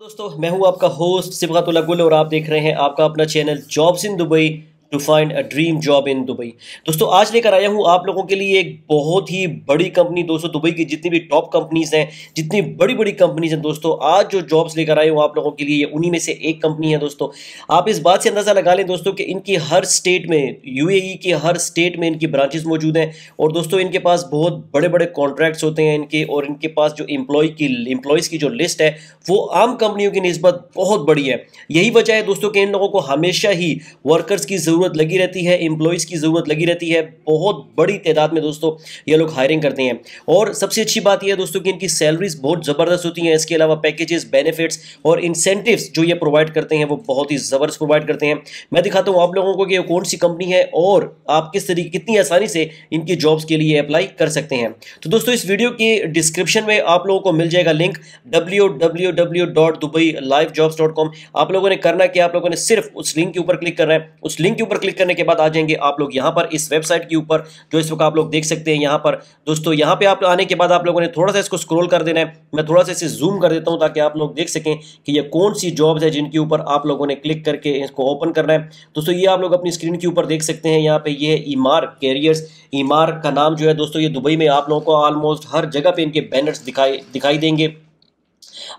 दोस्तों मैं हूं आपका होस्ट सिबगतुल्ला गुल और आप देख रहे हैं आपका अपना channel jobs in Dubai to find a dream job in Dubai दोस्तों आज लेकर आया हूँ आप लोगों के लिए एक बहुत ही बड़ी कंपनी दोस्तों दुबई की जितनी भी टॉप कंपनीज हैं जितनी बड़ी बड़ी कंपनीज हैं दोस्तों आज जो जॉब्स लेकर आए हूँ आप लोगों के लिए उन्हीं में से एक कंपनी है दोस्तों आप इस बात से अंदाज़ा लगा लें दोस्तों कि इनकी हर स्टेट में यू e की हर स्टेट में इनकी ब्रांचेज मौजूद हैं और दोस्तों इनके पास बहुत बड़े बड़े कॉन्ट्रैक्ट्स होते हैं इनके और इनके पास जो इम्प्लॉय की इम्प्लॉयज़ की जो लिस्ट है वो आम कंपनियों की नस्बत बहुत बड़ी है यही वजह है दोस्तों कि इन लोगों को हमेशा ही वर्कर्स की ज़रूरत लगी रहती है एम्प्लॉयज़ की ज़रूरत लगी रहती है बहुत बड़ी तादाद में दोस्तों ये लोग हायरिंग करते हैं और सबसे अच्छी बात यह है दोस्तों कि इनकी सैलरीज बहुत ज़बरदस्त होती हैं इसके अलावा पैकेजेस बेनिफिट्स और इंसेंटिव जो ये प्रोवाइड करते हैं वो बहुत ही ज़बरदस्त प्रोवाइड करते हैं मैं दिखाता हूँ आप लोगों को कि कौन सी कंपनी है और आप किस तरीके कितनी आसानी से इनकी जॉब्स के लिए अप्लाई कर सकते हैं तो दोस्तों इस वीडियो के डिस्क्रिप्शन में आप लोगों को मिल जाएगा लिंक www.dubaiLifeJobs.com आप लोगों ने करना क्या आप लोगों ने सिर्फ उस लिंक के ऊपर क्लिक करना है उस लिंक के ऊपर क्लिक करने के बाद आ जाएंगे आप लोग यहाँ पर इस वेबसाइट के ऊपर जो इस वक्त आप लोग देख सकते हैं यहाँ पर दोस्तों यहाँ पे आप आने के बाद आप लोगों ने थोड़ा सा इसको स्क्रोल कर देना है मैं थोड़ा सा इसे जूम कर देता हूँ ताकि आप लोग देख सकें कि ये कौन सी जॉब्स है जिनके ऊपर आप लोगों ने क्लिक करके इसको ओपन करना है दोस्तों ये आप लोग अपनी स्क्रीन के ऊपर देख सकते हैं यहाँ पे ये है ईमार कैरियर्स ईमार का नाम जो है दोस्तों ये दुबई में आप लोगों को ऑलमोस्ट हर जगह पर इनके बैनर्स दिखाई दिखाई देंगे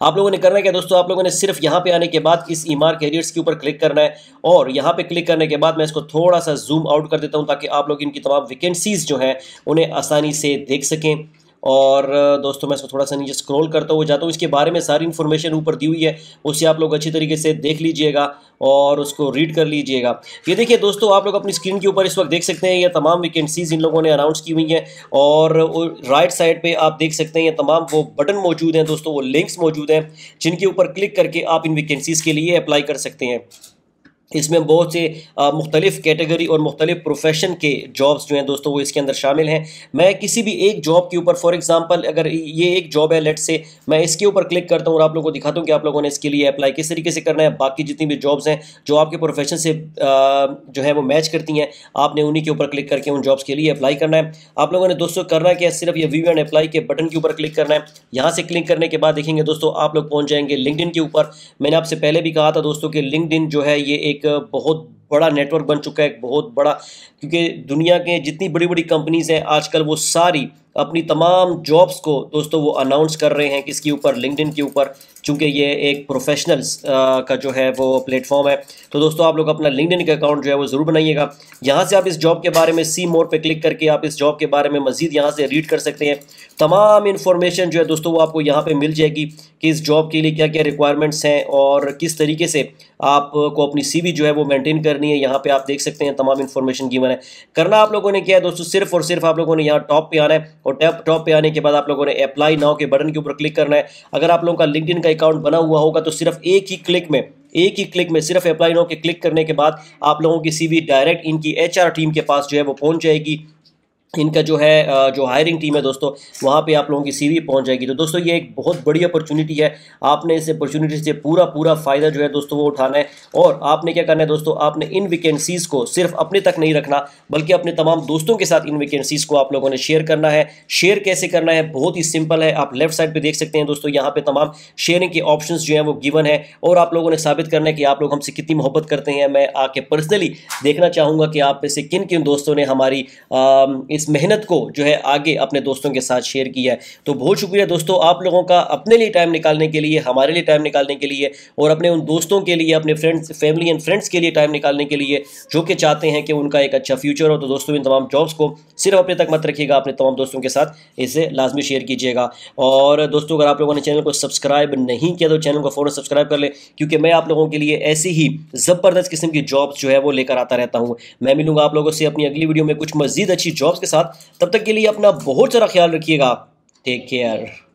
आप लोगों ने करना है क्या दोस्तों आप लोगों ने सिर्फ यहाँ पे आने के बाद इस ई मार्क के ऊपर क्लिक करना है और यहाँ पे क्लिक करने के बाद मैं इसको थोड़ा सा जूम आउट कर देता हूँ ताकि आप लोग इनकी तमाम वैकेंसीज जो हैं उन्हें आसानी से देख सकें और दोस्तों मैं इसको थोड़ा सा नीचे स्क्रॉल करता हुआ जाता हूँ इसके बारे में सारी इन्फॉर्मेशन ऊपर दी हुई है उसे आप लोग अच्छी तरीके से देख लीजिएगा और उसको रीड कर लीजिएगा ये देखिए दोस्तों आप लोग अपनी स्क्रीन के ऊपर इस वक्त देख सकते हैं ये तमाम वैकेंसीज इन लोगों ने अनाउंस की हुई हैं और राइट साइड पर आप देख सकते हैं ये तमाम वो बटन मौजूद हैं दोस्तों वो लिंक्स मौजूद हैं जिनके ऊपर क्लिक करके आप इन वैकेंसीज़ के लिए अप्लाई कर सकते हैं इसमें बहुत से मुख्तलिफ़ कैटेगरी और मुख्तलिफ़ प्रोफेशन के जॉब्स जो हैं दोस्तों वो इसके अंदर शामिल हैं मैं किसी भी एक जॉब के ऊपर फॉर एग्जांपल अगर ये एक जॉब है लेट से मैं इसके ऊपर क्लिक करता हूँ और आप लोगों को दिखाता हूँ कि आप लोगों ने इसके लिए अप्लाई किस तरीके से करना है बाकी जितनी भी जॉब्स हैं जो आपके प्रोफेशन से जो है वो मैच करती हैं आपने उन्हीं के ऊपर क्लिक करके उन जॉब्स के लिए अप्लाई करना है आप लोगों ने दोस्तों करना क्या सिर्फ ये व्यू एंड अप्लाई के बटन के ऊपर क्लिक करना है यहाँ से क्लिक करने के बाद देखेंगे दोस्तों आप लोग पहुँच जाएंगे लिंकड के ऊपर मैंने आपसे पहले भी कहा था दोस्तों कि लिंकड जो है ये एक एक बहुत बड़ा नेटवर्क बन चुका है एक बहुत बड़ा क्योंकि दुनिया के जितनी बड़ी बड़ी कंपनीज हैं आजकल वो सारी अपनी तमाम जॉब्स को दोस्तों वो अनाउंस कर रहे हैं किसके ऊपर लिंकड के ऊपर चूँकि ये एक प्रोफेशनल्स का जो है वो प्लेटफॉर्म है तो दोस्तों आप लोग अपना लिंकड का अकाउंट जो है वो ज़रूर बनाइएगा यहाँ से आप इस जॉब के बारे में सी मोड पर क्लिक करके आप इस जॉब के बारे में मज़ीद यहाँ से रीड कर सकते हैं तमाम इन्फॉर्मेशन जो है दोस्तों वो आपको यहाँ पर मिल जाएगी कि इस जॉब के लिए क्या क्या रिक्वायरमेंट्स हैं और किस तरीके से आपको अपनी सी जो है वो मैंटेन करनी है यहाँ पर आप देख सकते हैं तमाम इन्फॉर्मेशन की मैंने करना आप लोगों ने क्या है दोस्तों सिर्फ और सिर्फ आप लोगों ने यहाँ टॉप पे आना है और टैप टॉप पे आने के बाद आप लोगों ने अप्लाई नाउ के बटन के ऊपर क्लिक करना है अगर आप लोगों का लिंकड का अकाउंट बना हुआ होगा तो सिर्फ एक ही क्लिक में एक ही क्लिक में सिर्फ अप्लाई नाउ के क्लिक करने के बाद आप लोगों की सीवी डायरेक्ट इनकी एचआर टीम के पास जो है वो पहुंच जाएगी इनका जो है जो हायरिंग टीम है दोस्तों वहाँ पे आप लोगों की सीवी पहुँच जाएगी तो दोस्तों ये एक बहुत बड़ी अपॉर्चुनिटी है आपने इस अपॉर्चुनिटी से पूरा पूरा फ़ायदा जो है दोस्तों वो उठाना है और आपने क्या करना है दोस्तों आपने इन वैकेंसीज़ को सिर्फ अपने तक नहीं रखना बल्कि अपने तमाम दोस्तों के साथ इन वैकेंसीज़ को आप लोगों ने शेयर करना है शेयर कैसे करना है बहुत ही सिंपल है आप लेफ्ट साइड पर देख सकते हैं दोस्तों यहाँ पर तमाम शेयरिंग के ऑप्शन जो हैं वो गिवन है और आप लोगों ने साबित करना है कि आप लोग हमसे कितनी मोहब्बत करते हैं मैं आके पर्सनली देखना चाहूँगा कि आप में से किन किन दोस्तों ने हमारी इस मेहनत को जो है आगे अपने दोस्तों के साथ शेयर किया है तो बहुत शुक्रिया दोस्तों आप लोगों का अपने लिए टाइम निकालने के लिए हमारे लिए टाइम निकालने के लिए और अपने उन दोस्तों के लिए अपने फ्रेंड्स फैमिली एंड फ्रेंड्स के लिए टाइम निकालने के लिए जो कि चाहते हैं कि उनका एक अच्छा फ्यूचर हो तो दोस्तों इन तमाम जॉब्स को सिर्फ अपने तक मत रखिएगा अपने तमाम दोस्तों के साथ इसे लाजमी शेयर कीजिएगा और दोस्तों अगर आप लोगों ने चैनल को सब्सक्राइब नहीं किया तो चैनल को फ़ौरन सब्सक्राइब कर लें क्योंकि मैं आप लोगों के लिए ऐसी ही ज़बरदस्त किस्म की जॉब्स जो है वो लेकर आता रहता हूँ मैं मिलूंगा आप लोगों से अपनी अगली वीडियो में कुछ मजीद अच्छी जॉब्स के के साथ तब तक के लिए अपना बहुत सारा ख्याल रखिएगा टेक केयर